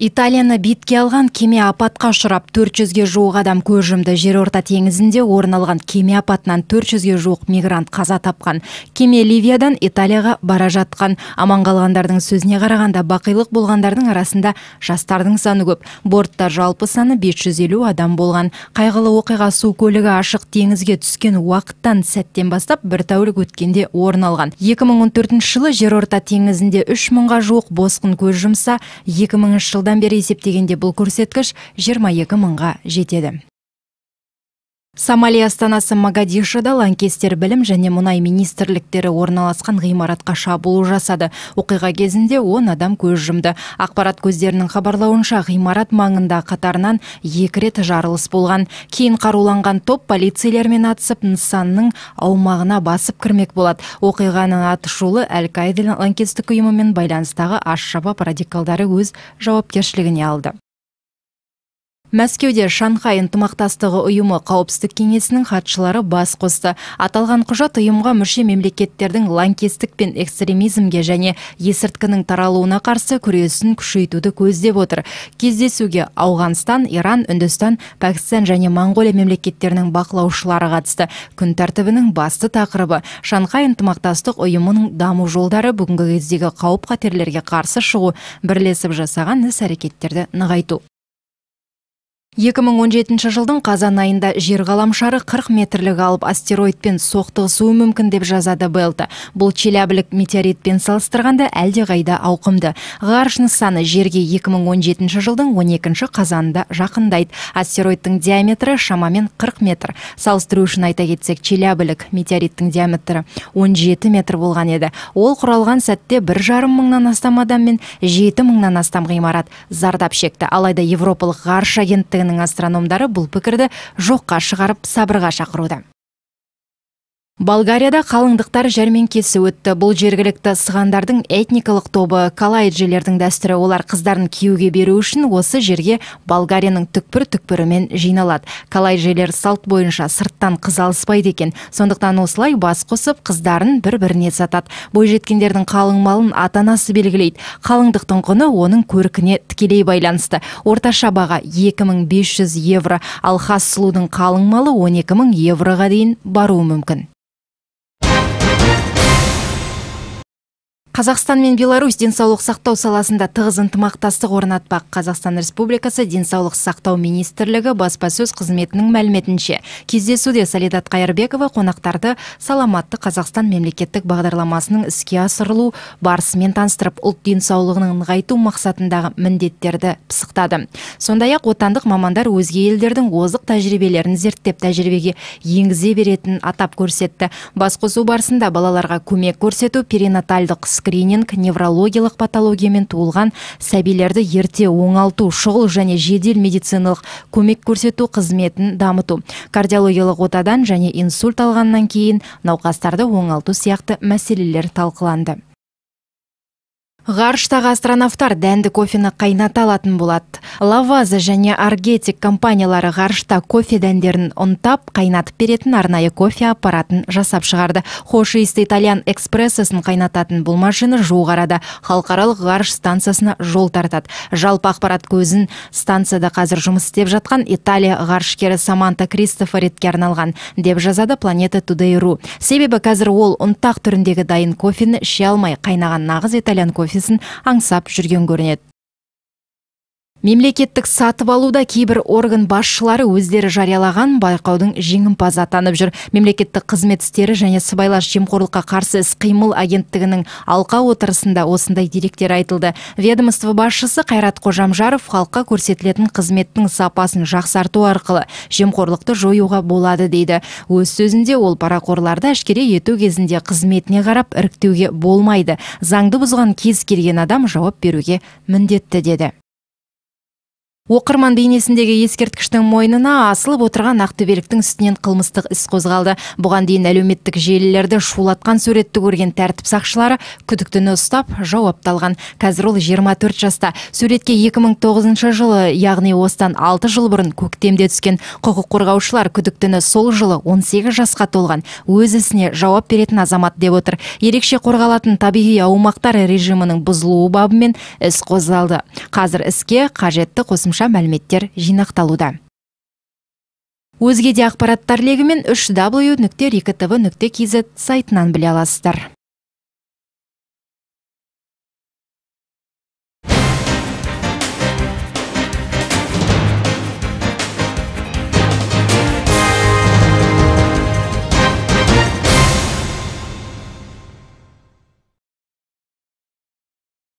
Италияны бетке алған кеме апатқа ұшырап 400-ге жуық адам көз жұмды жерорта теңізінде орын алған кеме апатынан 400-ге жуық мигрант қаза тапқан кеме ливиядан италияға бара жатқан аман қалғандардың сөзіне қарағанда бақилық болғандардың арасында жастардың саны көп бортта жалпы саны 550 адам болған қайғылы оқиға су көлігі ашық теңізге түскен уақыттан сәттен бастап бір тәулік өткенде орын алған 2014 жылы жерорта теңізінде үш мыңға жуық босқын көз жұмса екі жылда жылдан бері есептегенде бұл көрсеткіш екі мыңға жетеді Сомали астанасы Магадишыда лаңкестер білім және мұнай министрліктері орналасқан ғимаратқа шабуыл жасады. Оқиға кезінде он адам көз жұмды. Ақпарат көздерінің хабарлауынша ғимарат маңында қатарынан екі рет жарылыс болған. Кейін қаруланған топ полицейлермен атысып нысанның аумағына басып кірмек болады. Оқиғаның атышулы Әл-Каида лаңкестік ұйымымен байланыстағы аш радикалдары өз жауапкершілігіне алды. Мәскеуде Шанхай ынтымақтастығы ұйымы қауіпсіздік кеңесінің хатшылары бас қосты. Аталған құжат ұйымға мүше мемлекеттердің лаңкестік пен экстремизмге және есірткінің таралуына қарсы күресін күшейтуді көздеп отыр. Кездесуге Ауғанстан, Иран, Үндістан, Пәкістан және Моңғолия мемлекеттерінің бақылаушылары қатысты. Күн тәртібінің басты тақырыбы Шанхай ынтымақтастық ұйымының даму жолдары бүгінгі кездегі қауіп қатерлерге қарсы шығу, бірлесіп жасаған іс-әрекеттерді нығайту. 2017 жылдың қазан айында жер ғаламшары 40 метрлік алып астероидпен соқтығысуы мүмкін деп жазады Белта. Бұл челябілік метеоритпен салыстырғанда әлде ғайда ауқымды. Ғарыш нысаны жерге 2017 жылдың 12 қазанында жақындайды. Астероидтың диаметрі шамамен 40 метр. Салыстыру үшін айта кетсек, челябілік метеориттің диаметрі 17 метр болған еді. Ол құралған сәтте жарым мыңнан астам адам мен жеті мыңнан астам ғимарат зардап шекті. Алайда Европалық ғарыш агенттігі астрономдары бұл пікірді жоққа шығарып сабырға шақыруда болгарияда қалыңдықтар жәрмеңкесі өтті бұл жергілікті сығандардың этникалық тобы калайджелердің дәстүрі олар қыздарын киюге беру үшін осы жерге болгарияның түкпір түкпірімен жиналады калайджелер салт бойынша сырттан қыз алыспайды екен сондықтан осылай бас қосып қыздарын бір біріне сатады бойжеткендердің қалың малын ата анасы белгілейді қалыңдықтың құны оның көркіне тікелей байланысты орташа баға 2500 евро ал хас сұлудың қалың малы 12000 евроға дейін баруы мүмкін Қазақстан мен Беларусь денсаулық сақтау саласында тығыз ынтымақтастық орнатпақ. Қазақстан Республикасы Денсаулық сақтау министрлігі баспасөз қызметінің мәліметінше, кездесуде Салидат Қайырбекова қонақтарды саламатты Қазақстан мемлекеттік бағдарламасының іске асырылу барысымен таныстырып, ұлт денсаулығының нығайту мақсатындағы міндеттерді пысықтады. Сондай-ақ отандық мамандар өзге елдердің озық тәжірибелерін зерттеп тәжірибеге енгізе беретінін атап көрсетті. Басқосу барысында балаларға көмек көрсету перинатальдық скрининг неврологиялық патологиямен туылған сәбилерді ерте оңалту шұғыл және жедел медициналық көмек көрсету қызметін дамыту кардиологиялық отадан және инсульт алғаннан кейін науқастарды оңалту сияқты мәселелер талқыланды ғарыштағы астронавтар дәнді кофені қайната алатын болады лаваза және аргетик компаниялары ғарышта кофе дәндерін ұнтап қайнатып беретін арнайы кофе аппаратын жасап шығарды хош иісті итальян экспрессосын қайнататын бұл машина жуық арада халықаралық ғарыш станциясына жол тартады жалпы ақпарат көзін станцияда қазір жұмыс істеп жатқан италия ғарышкері саманта кристофоритке арналған деп жазады планета тудей ру себебі қазір ол ұнтақ түріндегі дайын кофені іше алмай қайнаған нағыз итальян кофе офисін аңсап жүрген көрінеді Мемлекеттік сатып алуда кейбір орган басшылары өздері жариялаған байқаудың жеңімпазы атанып жүр. Мемлекеттік қызмет істері және сыбайлас жемқорлыққа қарсы іс-қимыл агенттігінің алқа отырысында осындай деректер айтылды. Ведомство басшысы Қайрат Қожамжаров халыққа көрсетілетін қызметтің сапасын жақсарту арқылы жемқорлықты жоюға болады дейді. Өз сөзінде ол парақорларды әшкере ету кезінде қызметіне қарап іріктеуге болмайды. Заңды бұзған кез келген адам жауап беруге міндетті деді оқырман бейнесіндегі ескерткіштің мойнына асылып отырған ақтөбеліктің үстінен қылмыстық іс қозғалды бұған дейін әлеуметтік желілерді шулатқан суретті көрген тәртіп сақшылары күдіктіні ұстап жауапталған қазір ол 24 жаста суретке 2009 жылы яғни остан 6 жыл бұрын көктемде түскен құқық қорғаушылар күдіктіні сол жылы 18 жасқа толған өз ісіне жауап беретін азамат деп отыр ерекше қорғалатын табиғи аумақтар режимінің бұзылуы бабымен іс қозғалды қазір іске қажетті қосымша қосымша мәліметтер жинақталуда өзге де ақпараттар легімен үш w нүкте нүкте kz сайтынан біле аласыздар